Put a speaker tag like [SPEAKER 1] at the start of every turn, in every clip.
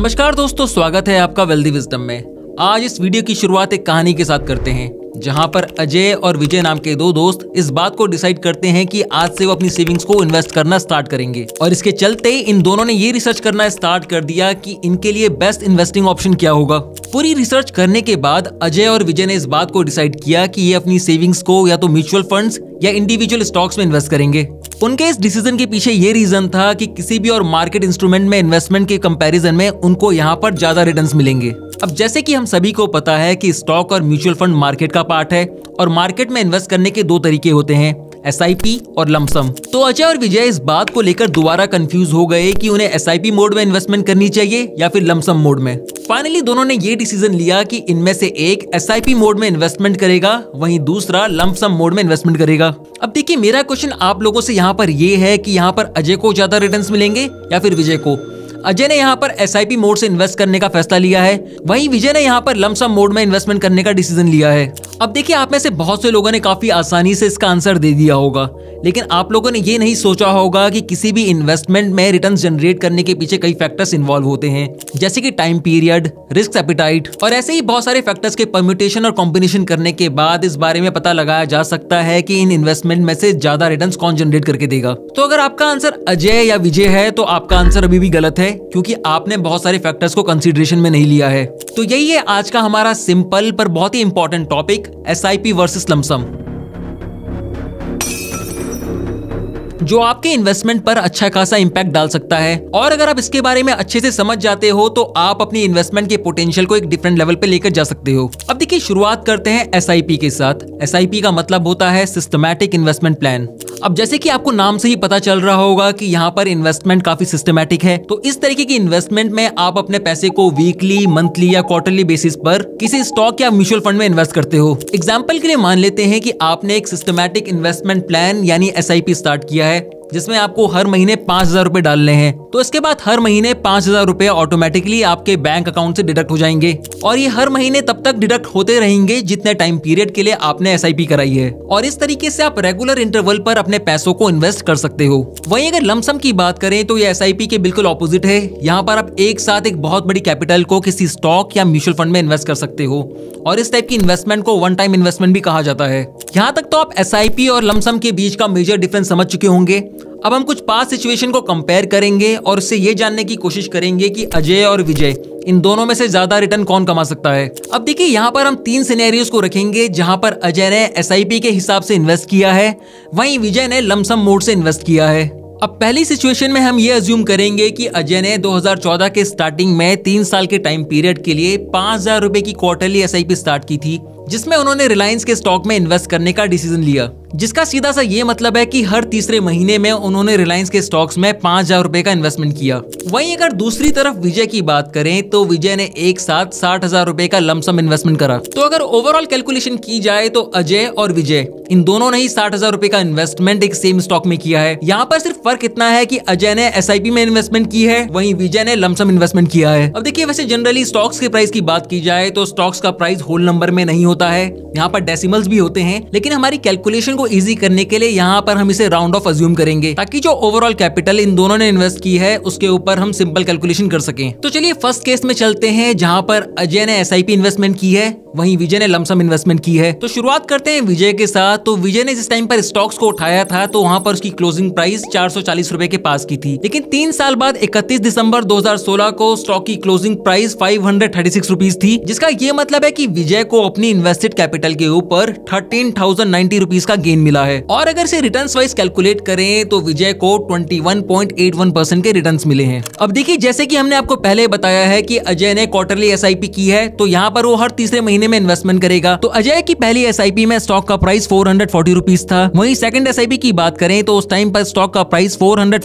[SPEAKER 1] नमस्कार दोस्तों स्वागत है आपका वेल्दी विजडम में आज इस वीडियो की शुरुआत एक कहानी के साथ करते हैं जहां पर अजय और विजय नाम के दो दोस्त इस बात को डिसाइड करते हैं कि आज से वो अपनी सेविंग्स को इन्वेस्ट करना स्टार्ट करेंगे और इसके चलते इन दोनों ने ये रिसर्च करना स्टार्ट कर दिया कि इनके लिए बेस्ट इन्वेस्टिंग ऑप्शन क्या होगा पूरी रिसर्च करने के बाद अजय और विजय ने इस बात को डिसाइड किया कि ये अपनी सेविंग्स को या तो म्यूचुअल फंड्स या इंडिविजुअल स्टॉक्स में इन्वेस्ट करेंगे उनके इस डिसीजन के पीछे ये रीजन था कि किसी भी और मार्केट इंस्ट्रूमेंट में इन्वेस्टमेंट के कंपैरिजन में उनको यहाँ पर ज्यादा रिटर्न्स मिलेंगे अब जैसे कि हम सभी को पता है कि स्टॉक और म्यूचुअल फंड मार्केट का पार्ट है और मार्केट में इन्वेस्ट करने के दो तरीके होते हैं एस और लमसम तो अजय और विजय इस बात को लेकर दोबारा कंफ्यूज हो गए कि उन्हें एस मोड में इन्वेस्टमेंट करनी चाहिए या फिर लमसम मोड में फाइनली दोनों ने ये डिसीजन लिया कि इनमें से एक एस मोड में इन्वेस्टमेंट करेगा वहीं दूसरा लमसम मोड में इन्वेस्टमेंट करेगा अब देखिए मेरा क्वेश्चन आप लोगों से यहाँ पर ये है कि यहाँ पर अजय को ज्यादा रिटर्न मिलेंगे या फिर विजय को अजय ने यहाँ पर एस मोड से इन्वेस्ट करने का फैसला लिया है वही विजय ने यहाँ पर लमसम मोड में इन्वेस्टमेंट करने का डिसीजन लिया है अब देखिए आप में से बहुत से लोगों ने काफी आसानी से इसका आंसर दे दिया होगा लेकिन आप लोगों ने ये नहीं सोचा होगा कि किसी भी इन्वेस्टमेंट में रिटर्न जनरेट करने के पीछे कई फैक्टर्स इन्वॉल्व होते हैं जैसे कि टाइम पीरियड रिस्क एपिटाइट और ऐसे ही बहुत सारे फैक्टर्स के परम्यूटेशन और कॉम्बिनेशन करने के बाद इस बारे में पता लगाया जा सकता है कि इन इन्वेस्टमेंट में से ज्यादा रिटर्न कौन जनरेट करके देगा तो अगर आपका आंसर अजय या विजय है तो आपका आंसर अभी भी गलत है है क्योंकि आपने बहुत सारे फैक्टर्स को कंसिडरेशन में नहीं लिया है तो यही है आज का हमारा सिंपल पर बहुत ही important topic S I P versus lump sum जो आपके इन्वेस्टमेंट पर अच्छा खासा इम्पैक्ट डाल सकता है और अगर आप इसके बारे में अच्छे से समझ जाते हो तो आप अपनी इन्वेस्टमेंट के पोटेंशियल को एक डिफरेंट लेवल पे लेकर जा सकते हो अब देखिए शुरुआत करते हैं एस के साथ एस का मतलब होता है सिस्टमैटिक इन्वेस्टमेंट प्लान अब जैसे कि आपको नाम से ही पता चल रहा होगा कि यहाँ पर इन्वेस्टमेंट काफी सिस्टमेटिक है तो इस तरीके की इन्वेस्टमेंट में आप अपने पैसे को वीकली मंथली या क्वार्टरली बेसिस पर किसी स्टॉक या म्यूचुअल फंड में इन्वेस्ट करते हो एग्जाम्पल के लिए मान लेते हैं कि आपने एक सिस्टमेटिक इन्वेस्टमेंट प्लान यानी एस स्टार्ट किया है जिसमें आपको हर महीने पांच हजार रूपए डालने हैं तो इसके बाद हर महीने पांच हजार रूपए ऑटोमेटिकली आपके बैंक अकाउंट से डिडक्ट हो जाएंगे और ये हर महीने तब तक डिडक्ट होते रहेंगे जितने टाइम पीरियड के लिए आपने एस कराई है और इस तरीके से आप रेगुलर इंटरवल पर अपने पैसों को इन्वेस्ट कर सकते हो वही अगर लमसम की बात करें तो ये एस के बिल्कुल ऑपोजिट है यहाँ पर आप एक साथ एक बहुत बड़ी कैपिटल को किसी स्टॉक या म्यूचुअल फंड में इन्वेस्ट कर सकते हो और इस टाइप की इन्वेस्टमेंट को वन टाइम इन्वेस्टमेंट भी कहा जाता है यहाँ तक तो आप एस और लमसम के बीच का मेजर डिफरेंस समझ चुके होंगे अब हम कुछ पास सिचुएशन को कंपेयर करेंगे और उससे ये जानने की कोशिश करेंगे कि अजय और विजय इन दोनों में से ज्यादा रिटर्न कौन कमा सकता है अब देखिए यहाँ पर हम तीन सिनेरियोस को रखेंगे जहाँ पर अजय ने एस के हिसाब से इन्वेस्ट किया है वहीं विजय ने लमसम मोड से इन्वेस्ट किया है अब पहली सिचुएशन में हम ये अज्यूम करेंगे कि अजय ने 2014 के स्टार्टिंग में तीन साल के टाइम पीरियड के लिए पांच हजार रुपए की क्वार्टरली एस स्टार्ट की थी जिसमें उन्होंने रिलायंस के स्टॉक में इन्वेस्ट करने का डिसीजन लिया जिसका सीधा सा ये मतलब है कि हर तीसरे महीने में उन्होंने रिलायंस के स्टॉक्स में पाँच हजार रूपए का इन्वेस्टमेंट किया वहीं अगर दूसरी तरफ विजय की बात करें तो विजय ने एक साथ साठ हजार रूपए का लमसम इन्वेस्टमेंट करा तो अगर ओवरऑल कैलकुलेशन की जाए तो अजय और विजय इन दोनों ने ही साठ हजार रूपए का इन्वेस्टमेंट एक सेम स्टॉक में किया है यहाँ पर सिर्फ फर्क इतना है की अजय ने एस में इन्वेस्टमेंट की है वही विजय ने लमसम इन्वेस्टमेंट किया है अब देखिए वैसे जनरली स्टॉक्स के प्राइस की बात की जाए तो स्टॉक्स का प्राइस होल नंबर में नहीं होता है यहाँ पर डेसिमल्स भी होते हैं लेकिन हमारी कैलकुलेशन को इजी करने के लिए यहाँ पर हम इसे राउंड ऑफ अज्यूम करेंगे ताकि जो ओवरऑल कैपिटल इन दोनों ने इन्वेस्ट की है उसके ऊपर हम सिंपल कैलकुलेशन कर सके तो चलिए फर्स्ट केस में चलते हैं जहाँ पर अजय ने एस इन्वेस्टमेंट की है वहीं विजय ने लमसम इन्वेस्टमेंट की है तो शुरुआत करते हैं विजय के साथ तो विजय ने जिस टाइम पर स्टॉक्स को उठाया था तो वहाँ पर उसकी क्लोजिंग प्राइस चार रुपए के पास की थी लेकिन तीन साल बाद इकतीस दिसंबर 2016 को स्टॉक की क्लोजिंग प्राइस फाइव हंड्रेड थी जिसका ये मतलब है की विजय को अपनी इन्वेस्टेड कैपिटल के ऊपर थर्टीन थाउजेंड का गेन गेन मिला है और अगर से रिटर्न वाइज कैलकुलेट करें तो विजय को 21.81 परसेंट के रिटर्न मिले हैं अब देखिए जैसे की हमने आपको पहले बताया है की अजय ने क्वार्टरली एस की है तो यहाँ पर वो हर तीसरे महीने में इन्वेस्टमेंट करेगा तो अजय की पहली एस में स्टॉक का प्राइस फोर हंड्रेड था वही सेकंड एस की बात करें तो उस टाइम पर स्टॉक का प्राइस फोर हंड्रेड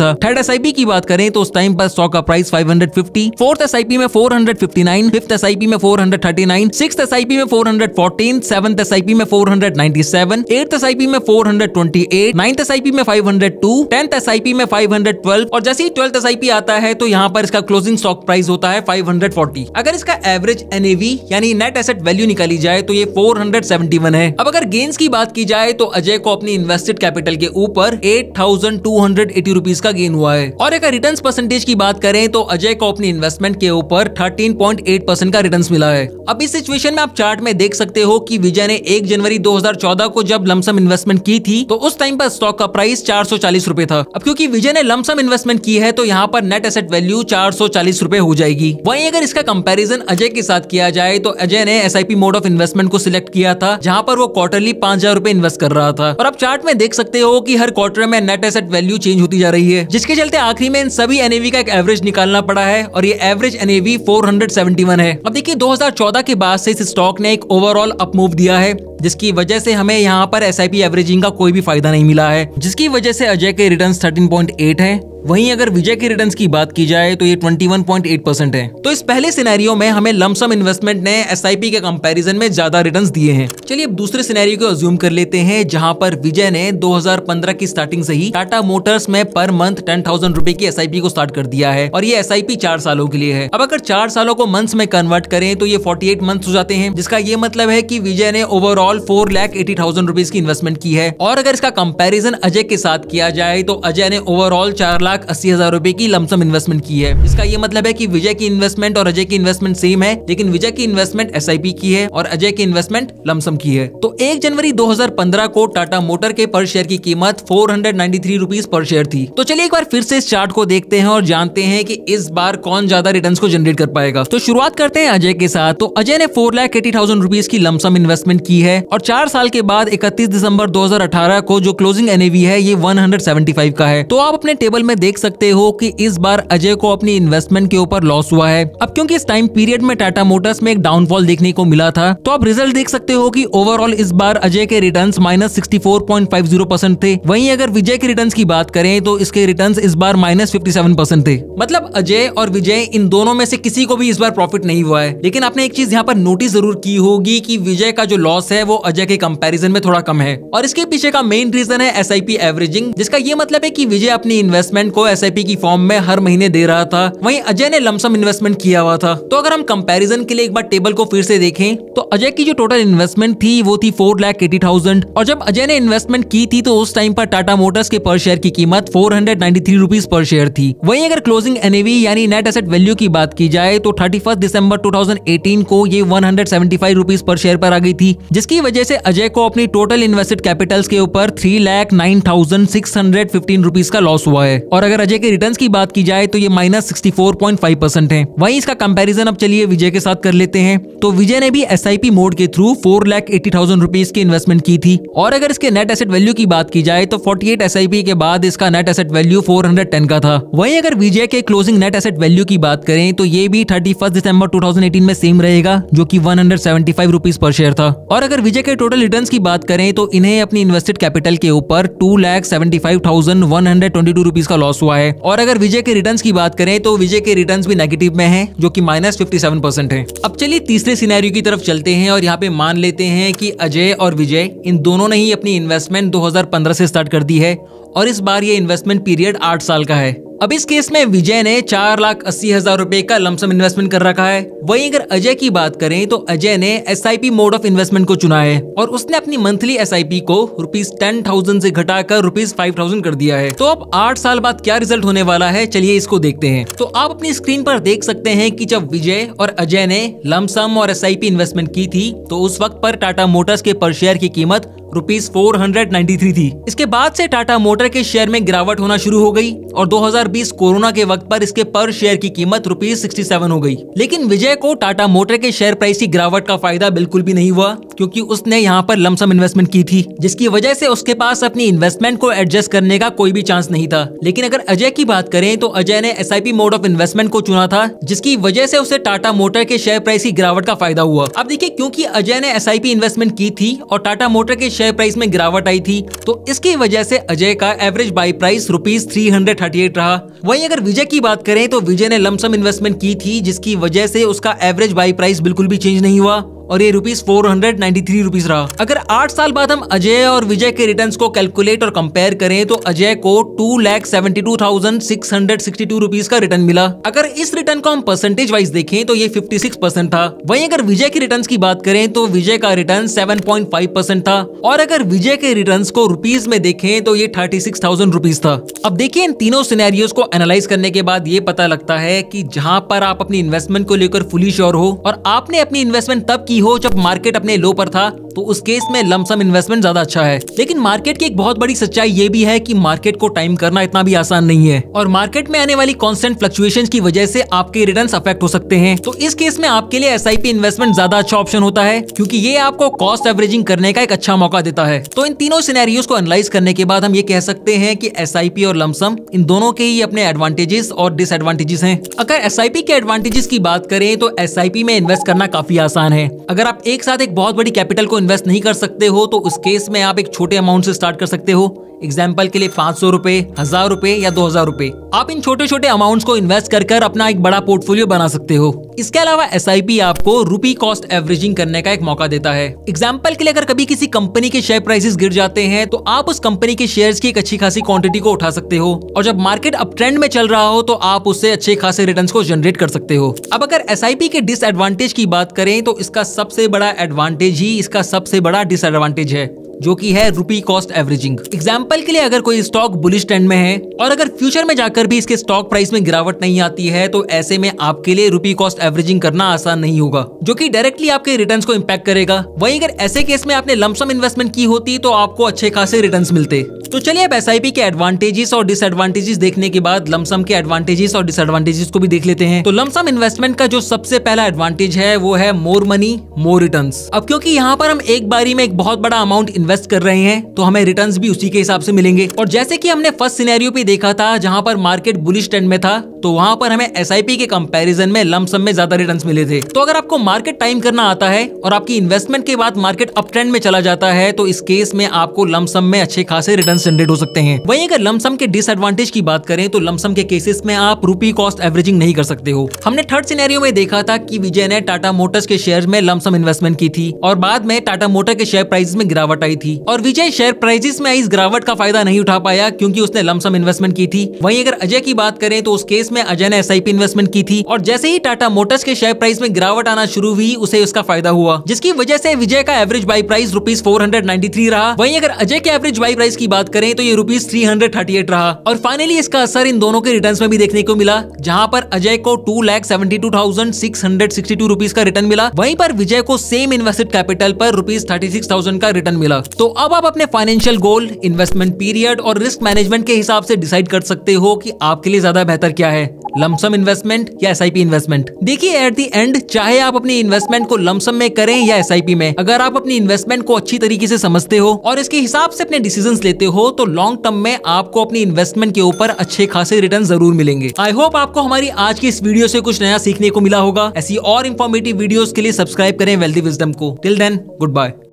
[SPEAKER 1] था थर्ड एस की बात करें तो उस टाइम पर स्टॉक का price five hundred fifty fourth S में four hundred fifty nine fifth S में four hundred thirty nine six S में four hundred fourteen seventh S में four hundred ninety seven thousand eighth S में four hundred twenty में five hundred two tenth S में five hundred twelve और जैसे ही twelfth S आता है तो यहाँ पर इसका क्लोजिंग स्टॉक प्राइस होता है फाइव हंड्रेड फोर्टी अगर इसका एवरेज एनएवी यानी नेट एसेट वैल्यू निकाली जाए तो ये फोर हंड्रेड सेवेंटी वन है अब अगर गेंस की बात की जाए तो अजय को अपनी इन्वेस्टेड कैपिटल के ऊपर eight thousand two hundred eighty rupees का गेन हुआ है और अगर रिटर्न परसेंटेज की बात करें तो अजय को अपनी इन्वेस्टमेंट के ऊपर थर्टीन पॉइंट एट परसेंट का रिटर्न मिला है अब इस सिचुएशन में आप चार्ट में देख सकते हो की विजय ने एक जनवरी दो हजार चौदह को जब लमसम इन्वेस्टमेंट की थी तो उस टाइम पर स्टॉक का प्राइस चार सौ था अब क्योंकि विजय ने लमसम इन्वेस्टमेंट की है तो यहाँ पर नेट एसेट वैल्यू चार सौ हो जाएगी वही अगर इसका कंपेरिजन अजय के साथ किया जाए तो अजय ने एस मोड ऑफ इन्वेस्टमेंट को सिलेक्ट किया था जहाँ पर वो क्वार्टरली पांच हजार रूपए इन्वेस्ट कर रहा था और आप चार्ट में देख सकते हो की हर क्वार्टर में नेट एसेट वैल्यू चेंज होती जा रही है जिसके चलते आखिरी में इन सभी एनएवी का एक एवरेज निकालना पड़ा है और ये एवरेज एनएवी 471 है अब देखिए 2014 के बाद से इस स्टॉक ने एक ओवरऑल अपमूव दिया है जिसकी वजह से हमें यहाँ यहाँ पर एस एवरेजिंग का कोई भी फायदा नहीं मिला है जिसकी वजह से अजय के रिटर्न थर्टीन है वहीं अगर विजय के रिटर्न की बात की जाए तो ये 21.8 परसेंट है तो इस पहले सिनेरियो में हमें लमसम इन्वेस्टमेंट ने एस के कंपैरिजन में ज्यादा रिटर्न दिए हैं चलिए अब दूसरे सिनेरियो को अज्यूम कर लेते हैं जहाँ पर विजय ने 2015 की स्टार्टिंग से ही टाटा मोटर्स में पर मंथ टेन थाउजेंड रूपए की एस को स्टार्ट कर दिया है और ये एस चार सालों के लिए है अब अगर चार सालों को मंथ में कन्वर्ट करें तो ये फोर्टी एट मंथ हो जाते हैं जिसका ये मतलब है की विजय ने overall four lakh eighty thousand rupees की इन्वेस्टमेंट की है और अगर इसका कंपेरिजन अजय के साथ किया जाए तो अजय ने ओवरऑल चार लाख लाख अस्सी हजार रूपए की लमसम इन्वेस्टमेंट की है इसका ये मतलब है की विजय की इन्वेस्टमेंट और अजय की इन्वेस्टमेंट सेम है लेकिन विजय की इन्वेस्टमेंट एस की है और अजय की इन्वेस्टमेंट लमसम की है तो एक जनवरी दो को टाटा मोटर के पर शेयर की कीमत फोर हंड्रेड पर शेयर थी तो चलिए एक बार फिर से इस चार्ट को देखते हैं और जानते हैं कि इस बार कौन ज्यादा रिटर्न को जनरेट कर पाएगा तो शुरुआत करते हैं अजय के साथ तो अजय ने four lakh eighty thousand rupees की लमसम इन्वेस्टमेंट की है और चार साल के बाद इकतीस दिसंबर 2018 को जो क्लोजिंग एनएवी है ये 175 का है तो आप अपने टेबल में देख सकते हो कि इस बार अजय को अपनी इन्वेस्टमेंट के ऊपर लॉस हुआ है अब क्योंकि इस टाइम पीरियड में टाटा मोटर्स में एक डाउनफॉल देखने को मिला था तो आप रिजल्ट देख सकते हो कि ओवरऑल इस बार अजय के रिटर्न माइनस सिक्सटी थे वही अगर विजय के रिटर्न की बात करें तो इसके रिटर्न इस बार माइनस फिफ्टी थे मतलब अजय और विजय इन दोनों में से किसी को भी इस बार प्रॉफिट नहीं हुआ है लेकिन आपने एक चीज यहाँ पर नोटिस जरूर की होगी कि विजय का जो लॉस है वो अजय के कंपैरिजन में थोड़ा कम है और इसके पीछे का मेन रीजन है एस एवरेजिंग जिसका ये मतलब है कि विजय अपनी इन्वेस्टमेंट को एस की फॉर्म में हर महीने दे रहा था वही अजय ने लमसम इन्वेस्टमेंट किया हुआ था तो अगर हम कंपेरिजन के लिए एक बार टेबल को फिर से देखें तो अजय की जो टोटल इन्वेस्टमेंट थी वो थी फोर लाख एटी थाउजेंड और जब अजय ने इन्वेस्टमेंट की थी तो उस टाइम पर टाटा मोटर्स के पर शेयर की कीमत four hundred ninety three rupees per share थी वही अगर क्लोजिंग एनएवी यानी नेट एसेट वैल्यू की बात की जाए तो थर्टी फर्स्ट दिसंबर टू थाउजेंड एटीन को ये one hundred seventy five rupees per share पर आ गई थी जिसकी वजह से अजय को अपनी टोटल इन्वेस्टेड कैपिटल्स के ऊपर three lakh nine thousand six hundred fifteen rupees का लॉस हुआ है और अगर अजय के रिटर्न की बात की जाए तो ये माइनस सिक्सटी है वही इसका कंपेरिजन अब चलिए विजय के साथ कर लेते हैं तो विजय ने भी एस मोड के through four lakh eighty thousand rupees की इन्वेस्टमेंट की थी और अगर इसके नेट एसेट वैल्यू की बात की जाए तो फोर्टी एट एस के बाद इसका net asset value four hundred ten का था वहीं अगर विजय के क्लोजिंग नेट एसेट वैल्यू की बात करें तो ये भी थर्टी फर्स्ट दिसंबर टू एटीन में सेम रहेगा जो seventy five rupees per share था और अगर विजय के टोटल रिटर्न की बात करें तो इन्हें अपनी इन्वेस्टेड कैपिटल के ऊपर two lakh seventy five thousand one hundred twenty two rupees का लॉस हुआ है और अगर विजय के रिटर्न की बात करें तो विजय के रिटर्न भी नेगेटिव में है जो की माइनस फिफ्टी है अब चलिए तीसरे सिनेरियो की तरफ चलते हैं और यहाँ पे मान लेते हैं की अजय और विजय इन दोनों ने ही अपनी इन्वेस्टमेंट दो से स्टार्ट कर दी है और इस बार ये इन्वेस्टमेंट पीरियड आठ साल का है अब इस केस में विजय ने चार लाख अस्सी हजार रूपए का लमसम इन्वेस्टमेंट कर रखा है वहीं अगर अजय की बात करें तो अजय ने एस मोड ऑफ इन्वेस्टमेंट को चुना है और उसने अपनी मंथली एस को रूपीज टेन थाउजेंड ऐसी घटाकर रूपीज फाइव थाउजेंड कर दिया है तो अब आठ साल बाद क्या रिजल्ट होने वाला है चलिए इसको देखते हैं तो आप अपनी स्क्रीन पर देख सकते हैं कि जब विजय और अजय ने लमसम और एस इन्वेस्टमेंट की थी तो उस वक्त पर टाटा मोटर्स के पर शेयर की कीमत रुपीज फोर थी इसके बाद से टाटा मोटर के शेयर में गिरावट होना शुरू हो गई और 2020 कोरोना के वक्त पर इसके पर शेयर की कीमत रुपीज सिक्सटी हो गई लेकिन विजय को टाटा मोटर के शेयर प्राइस की गिरावट का फायदा बिल्कुल भी नहीं हुआ क्योंकि उसने यहाँ पर लमसम इन्वेस्टमेंट की थी जिसकी वजह से उसके पास अपनी इन्वेस्टमेंट को एडजस्ट करने का कोई भी चांस नहीं था लेकिन अगर अजय की बात करें तो अजय ने एस मोड ऑफ इन्वेस्टमेंट को चुना था जिसकी वजह से उसे टाटा मोटर के शेयर प्राइस की गिरावट का फायदा हुआ अब देखिए क्योंकि अजय ने एस इन्वेस्टमेंट की थी और टाटा मोटर के शेयर शेयर प्राइस में गिरावट आई थी तो इसकी वजह से अजय का average buy price rupees three hundred thirty eight रहा वहीं अगर विजय की बात करें तो विजय ने लमसम इन्वेस्टमेंट की थी जिसकी वजह से उसका एवरेज बाई प्राइस बिल्कुल भी चेंज नहीं हुआ और ये rupees four hundred ninety three rupees रहा अगर आठ साल बाद हम अजय और विजय के रिटर्न को कैलकुलेट और कंपेयर करें तो अजय को two lakh seventy two thousand six hundred sixty two rupees का रिटर्न मिला अगर इस रिटर्न को हम परसेंटेज वाइज देखें तो ये फिफ्टी सिक्स परसेंट था वही अगर विजय के रिटर्न की बात करें तो विजय का return seven point five percent था और अगर विजय के रिटर्न को रुपीज में देखें तो ये थर्टी सिक्स थाउजेंड रुपीज था अब देखिए इन तीनों सिनेरियोज को एनालाइज करने के बाद ये पता लगता है की जहाँ पर आप अपनी इन्वेस्टमेंट को लेकर फुली श्योर हो और आपने अपनी इन्वेस्टमेंट तब की की हो जब मार्केट अपने लो पर था तो उस केस में लमसम इन्वेस्टमेंट ज्यादा अच्छा है लेकिन मार्केट की एक बहुत बड़ी सच्चाई ये भी है कि मार्केट को टाइम करना इतना भी आसान नहीं है और मार्केट में आने वाली कॉन्स्टेंट फ्लक्चुएशन की वजह से आपके रिटर्न अफेक्ट हो सकते हैं तो इस केस में आपके लिए एस इन्वेस्टमेंट ज्यादा अच्छा ऑप्शन होता है क्यूँकी ये आपको कॉस्ट एवरेजिंग करने का एक अच्छा मौका देता है तो इन तीनों सिनेरियोज को एनालाइज करने के बाद हम ये कह सकते हैं की एस और लमसम इन दोनों के ही अपने एडवांटेजेस और डिसएडवांटेजेस है अगर एस के एडवांटेजेस की बात करें तो एस में इन्वेस्ट करना काफी आसान है अगर आप एक साथ एक बहुत बड़ी कैपिटल को इन्वेस्ट नहीं कर सकते हो तो उस केस में आप एक छोटे अमाउंट से स्टार्ट कर सकते हो एग्जाम्पल के लिए पाँच सौ रुपए हजार रूपए या दो हजार रूपए आप इन छोटे छोटे अमाउंट्स को इन्वेस्ट कर कर अपना एक बड़ा पोर्टफोलियो बना सकते हो इसके अलावा एस आपको रूपी कॉस्ट एवरेजिंग करने का एक मौका देता है एग्जाम्पल के लिए अगर कभी किसी कंपनी के शेयर प्राइसेस गिर जाते हैं तो आप उस कंपनी के शेयर्स की एक अच्छी खासी क्वांटिटी को उठा सकते हो और जब मार्केट अप ट्रेंड में चल रहा हो तो आप उससे अच्छे खासे रिटर्न को जनरेट कर सकते हो अब अगर एस के डिसएडवांटेज की बात करें तो इसका सबसे बड़ा एडवांटेज ही इसका सबसे बड़ा डिसएडवांटेज है जो की है रुपी कॉस्ट एवरेजिंग एग्जाम्पल के लिए अगर कोई स्टॉक बुलिश ट्रेंड में है और अगर फ्यूचर में जाकर भी इसके स्टॉक प्राइस में गिरावट नहीं आती है तो ऐसे में आपके लिए रुपी कॉस्ट एवरेजिंग करना आसान नहीं होगा जो की डायरेक्टली आपके रिटर्न को इम्पैक्ट करेगा वही अगर ऐसे केस में आपने लमसम इन्वेस्टमेंट की होती तो आपको अच्छे खासे रिटर्न मिलते तो चलिए अब एस के एडवांटेजेस और डिसएडवांटेजेस देखने के बाद लमसम के एडवांटेजेस और डिसएडवांटेजेस को भी देख लेते हैं तो लमसम इन्वेस्टमेंट का जो सबसे पहला एडवांटेज है वो है मोर मनी मोर रिटर्न अब क्योंकि यहाँ पर हम एक बारी में एक बहुत बड़ा अमाउंट इन्वेस्ट इन्वेस्ट कर रहे हैं तो हमें रिटर्न भी उसी के हिसाब से मिलेंगे और जैसे की हमने फर्स्ट सिनेरियो पे देखा था जहाँ पर मार्केट बुलिश ट्रेंड में था तो वहाँ पर हमें एस के कम्पेरिजन में लमसम में ज्यादा रिटर्न मिले थे तो अगर आपको मार्केट टाइम करना आता है और आपकी इन्वेस्टमेंट के बाद मार्केट अप ट्रेंड में चला जाता है तो इस केस में आपको लमसम में अच्छे खासे रिटर्न जनरेट हो सकते हैं वहीं अगर लमसम के डिसएडवांटेज की बात करें तो लमसम के केसेस में आप रूपी कॉस्ट एवरेजिंग नहीं कर सकते हो हमने थर्ड सिनेरियो में देखा था कि विजय ने टाटा मोटर्स के शेयर में लमसम इन्वेस्टमेंट की थी और बाद में टाटा मोटर के शेयर प्राइस में गिरावट आई गई थी और विजय शेयर प्राइजेस में आई इस गिरावट का फायदा नहीं उठा पाया क्योंकि उसने लमसम इन्वेस्टमेंट की थी वहीं अगर अजय की बात करें तो उस केस में अजय ने एस इन्वेस्टमेंट की थी और जैसे ही टाटा मोटर्स के शेयर प्राइस में गिरावट आना शुरू हुई उसे उसका फायदा हुआ जिसकी वजह से विजय का average buy price rupees four रहा वही अगर अजय के एवरेज बाई प्राइस की बात करें तो ये रुपीज थ्री रहा और फाइनली इसका असर इन दोनों के रिटर्न में भी देखने को मिला जहाँ पर अजय को two lakh seventy two thousand six hundred sixty two rupees का रिटर्न मिला वहीं पर विजय को सेम इन्वेस्टेड कैपिटल पर रुपीज थर्टी सिक्स थाउजेंड का रिटर्न मिला तक तो अब आप अपने फाइनेंशियल गोल इन्वेस्टमेंट पीरियड और रिस्क मैनेजमेंट के हिसाब से डिसाइड कर सकते हो कि आपके लिए ज्यादा बेहतर क्या है लमसम इन्वेस्टमेंट या एस इन्वेस्टमेंट देखिए एट दी एंड चाहे आप अपनी इन्वेस्टमेंट को लमसम में करें या एस में अगर आप अपनी इन्वेस्टमेंट को अच्छी तरीके से समझते हो और इसके हिसाब से अपने डिसीजन लेते हो तो लॉन्ग टर्म में आपको अपनी इन्वेस्टमेंट के ऊपर अच्छे खासे रिटर्न जरूर मिलेंगे आई होप आपको हमारी आज की इस वीडियो से कुछ नया सीखने को मिला होगा ऐसी और इन्फॉर्मेटिव वीडियोस के लिए सब्सक्राइब करें वेल्दी विजडम को टिल देन गुड बाय